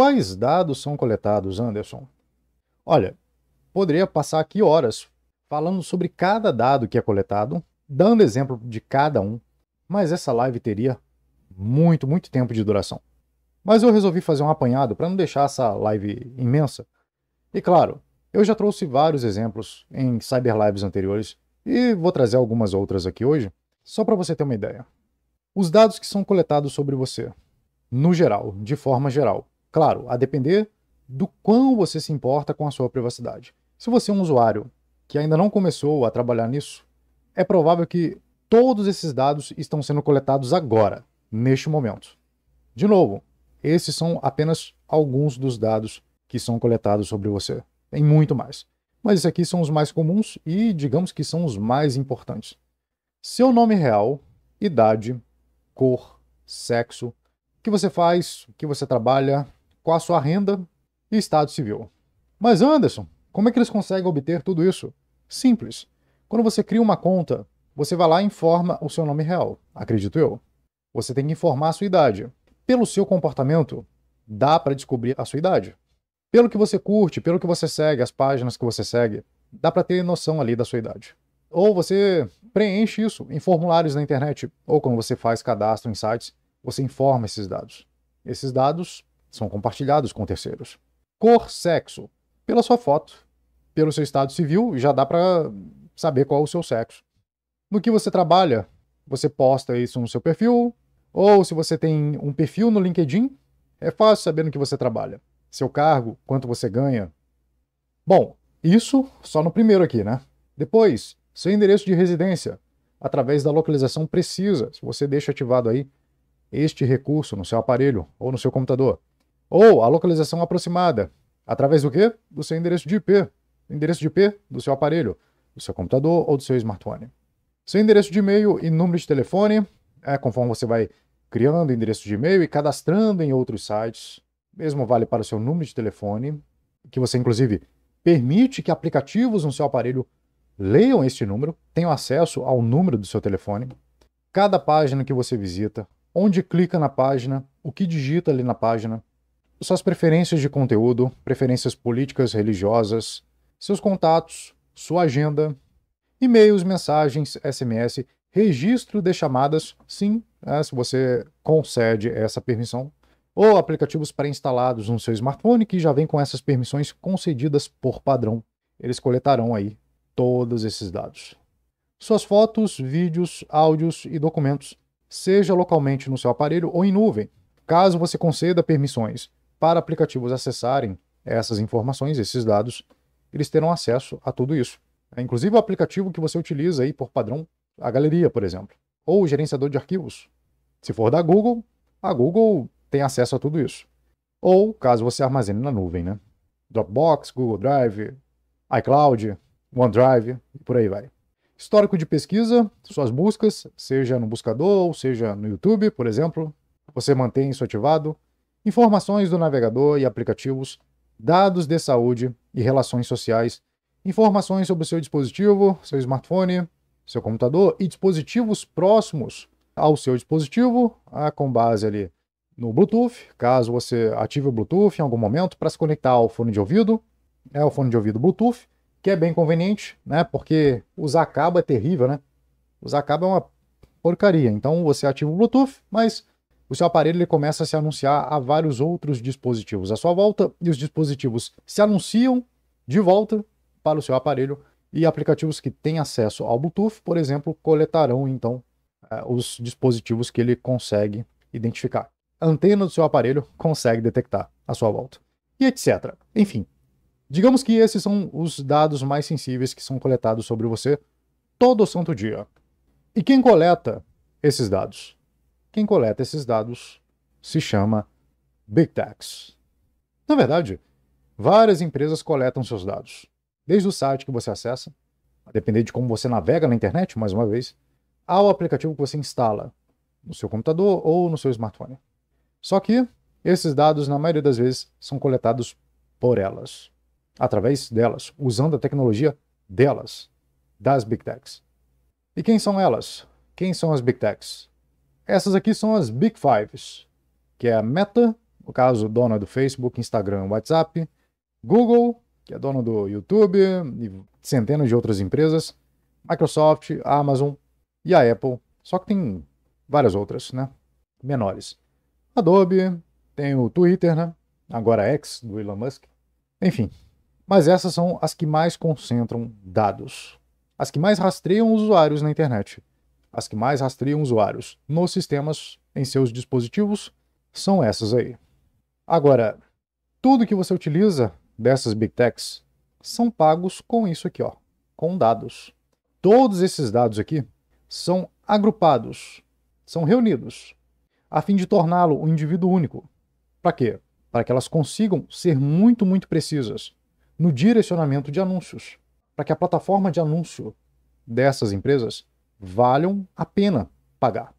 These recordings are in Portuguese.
Quais dados são coletados, Anderson? Olha, poderia passar aqui horas falando sobre cada dado que é coletado, dando exemplo de cada um, mas essa live teria muito, muito tempo de duração. Mas eu resolvi fazer um apanhado para não deixar essa live imensa. E claro, eu já trouxe vários exemplos em cyberlives anteriores e vou trazer algumas outras aqui hoje, só para você ter uma ideia. Os dados que são coletados sobre você, no geral, de forma geral, Claro, a depender do quão você se importa com a sua privacidade. Se você é um usuário que ainda não começou a trabalhar nisso, é provável que todos esses dados estão sendo coletados agora, neste momento. De novo, esses são apenas alguns dos dados que são coletados sobre você. Tem muito mais. Mas esses aqui são os mais comuns e digamos que são os mais importantes. Seu nome real, idade, cor, sexo, o que você faz, o que você trabalha, com a sua renda e estado civil. Mas Anderson, como é que eles conseguem obter tudo isso? Simples. Quando você cria uma conta, você vai lá e informa o seu nome real, acredito eu. Você tem que informar a sua idade. Pelo seu comportamento, dá para descobrir a sua idade. Pelo que você curte, pelo que você segue, as páginas que você segue, dá para ter noção ali da sua idade. Ou você preenche isso em formulários na internet, ou quando você faz cadastro em sites, você informa esses dados. Esses dados são compartilhados com terceiros. Cor, sexo, pela sua foto, pelo seu estado civil, já dá para saber qual é o seu sexo. No que você trabalha, você posta isso no seu perfil, ou se você tem um perfil no LinkedIn, é fácil saber no que você trabalha, seu cargo, quanto você ganha. Bom, isso só no primeiro aqui, né? Depois, seu endereço de residência, através da localização precisa, se você deixa ativado aí este recurso no seu aparelho ou no seu computador. Ou a localização aproximada. Através do quê? Do seu endereço de IP. endereço de IP do seu aparelho, do seu computador ou do seu smartphone. Seu endereço de e-mail e número de telefone, é, conforme você vai criando endereço de e-mail e cadastrando em outros sites. Mesmo vale para o seu número de telefone, que você, inclusive, permite que aplicativos no seu aparelho leiam este número, tenham acesso ao número do seu telefone, cada página que você visita, onde clica na página, o que digita ali na página, suas preferências de conteúdo, preferências políticas, religiosas, seus contatos, sua agenda, e-mails, mensagens, SMS, registro de chamadas, sim, né, se você concede essa permissão, ou aplicativos pré-instalados no seu smartphone que já vem com essas permissões concedidas por padrão. Eles coletarão aí todos esses dados. Suas fotos, vídeos, áudios e documentos, seja localmente no seu aparelho ou em nuvem, caso você conceda permissões para aplicativos acessarem essas informações, esses dados, eles terão acesso a tudo isso. É, inclusive o aplicativo que você utiliza aí por padrão, a galeria, por exemplo, ou o gerenciador de arquivos. Se for da Google, a Google tem acesso a tudo isso. Ou caso você armazene na nuvem, né? Dropbox, Google Drive, iCloud, OneDrive e por aí vai. Histórico de pesquisa, suas buscas, seja no buscador ou seja no YouTube, por exemplo, você mantém isso ativado informações do navegador e aplicativos, dados de saúde e relações sociais, informações sobre o seu dispositivo, seu smartphone, seu computador e dispositivos próximos ao seu dispositivo, ah, com base ali no Bluetooth, caso você ative o Bluetooth em algum momento para se conectar ao fone de ouvido, é o fone de ouvido Bluetooth, que é bem conveniente, né? Porque usar cabo é terrível, né? Usar cabo é uma porcaria. Então você ativa o Bluetooth, mas o seu aparelho ele começa a se anunciar a vários outros dispositivos à sua volta e os dispositivos se anunciam de volta para o seu aparelho e aplicativos que têm acesso ao Bluetooth, por exemplo, coletarão então eh, os dispositivos que ele consegue identificar. A antena do seu aparelho consegue detectar a sua volta e etc. Enfim, digamos que esses são os dados mais sensíveis que são coletados sobre você todo santo dia. E quem coleta esses dados? Quem coleta esses dados se chama Big Techs. Na verdade, várias empresas coletam seus dados, desde o site que você acessa, a depender de como você navega na internet, mais uma vez, ao aplicativo que você instala no seu computador ou no seu smartphone. Só que esses dados, na maioria das vezes, são coletados por elas, através delas, usando a tecnologia delas, das Big Techs. E quem são elas? Quem são as Big Techs? Essas aqui são as Big Fives, que é a Meta, no caso, dona do Facebook, Instagram, WhatsApp, Google, que é dona do YouTube e centenas de outras empresas, Microsoft, Amazon e a Apple, só que tem várias outras, né? Menores. Adobe, tem o Twitter, né? Agora X, do Elon Musk. Enfim, mas essas são as que mais concentram dados, as que mais rastreiam os usuários na internet. As que mais rastreiam usuários nos sistemas em seus dispositivos são essas aí. Agora, tudo que você utiliza dessas big techs são pagos com isso aqui, ó, com dados. Todos esses dados aqui são agrupados, são reunidos, a fim de torná-lo um indivíduo único. Para quê? Para que elas consigam ser muito, muito precisas no direcionamento de anúncios, para que a plataforma de anúncio dessas empresas valham a pena pagar,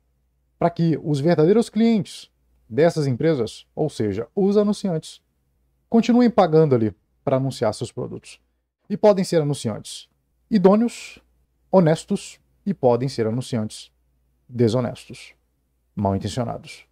para que os verdadeiros clientes dessas empresas, ou seja, os anunciantes, continuem pagando ali para anunciar seus produtos. E podem ser anunciantes idôneos, honestos e podem ser anunciantes desonestos, mal intencionados.